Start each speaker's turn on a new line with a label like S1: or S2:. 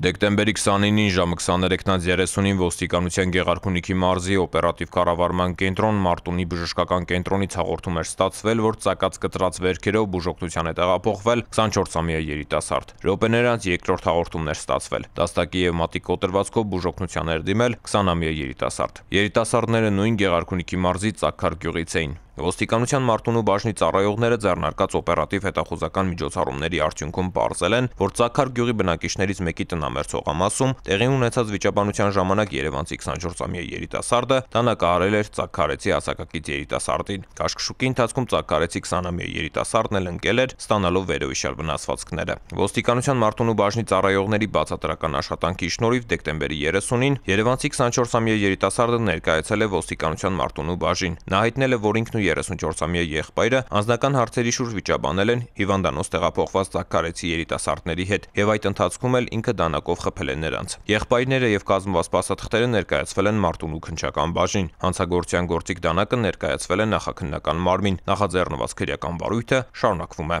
S1: Դեկտեմբերի 29-ին ժամը 23:30-ին ոստիկանության Գեղարքունիքի մարզի օպերատիվ կառավարման կենտրոն Մարտունի բժշկական կենտրոնից հաղորդում էր ստացվել, որ ցակած կտրած վերքերով բուժօգնության է տեղափոխվել 24-ամյա երիտասարդ։ Րոպեներ անց երկրորդ հաղորդումն էր ստացվել։ Դաստակի եւ մատի կոտրվածքով բուժօգնության էր դիմել 20-ամյա երիտասարդ։ Երիտասարդները նույն Գեղարքունիքի մարզի Ծակքար գյուղից էին։ Ոստիկանության Մարտունու բաժնի ծառայողները ձեռնարկած օպերատիվ հետախուզական միջոցառումների արդյունքում պարզել են, որ Ծակար գյուղի բնակիչներից մեկի տնամերձողամասում տեղի ունեցած վիճաբանության ժամանակ Երևանցի 24-ամյա երիտասարդը տանակահարել էր Ծակարեցի հասակակից երիտասարդին։ Կաշկշուկի ընթացքում Ծակարեցի 20-ամյա երիտասարդն էլ ընկել էր, ստանալով վերոյշալ վնասվածքները։ Ոստիկանության Մարտունու բաժնի ծառայողների բացատրական աշխատանքի շնորհիվ դեկտեմբերի 30-ին Երևանցի 24-ամյա երիտասարդը ներկայացել է ոստիկանության Մարտունու բաժին։ Նա հայտնել է, որ ինքն 36-ն ու 34-ամյա եղբայրը անձնական հարցերի շուրջ վիճաբանել են հիվանդանոց տեղափոխված Զաքարեցի երիտասարդների հետ եւ այդ ընթացքում էլ ինքը դանակով խփել է նրանց։ Եղբայրները եւ կազմված սպասաթղթերը ներկայացվել են Մարտունու քնչական բաժին։ Հանցագործյան գործիք դանակը ներկայացվել է նախաքննական մարմին։ Նախաձեռնված քրեական վարույթը շարունակվում է։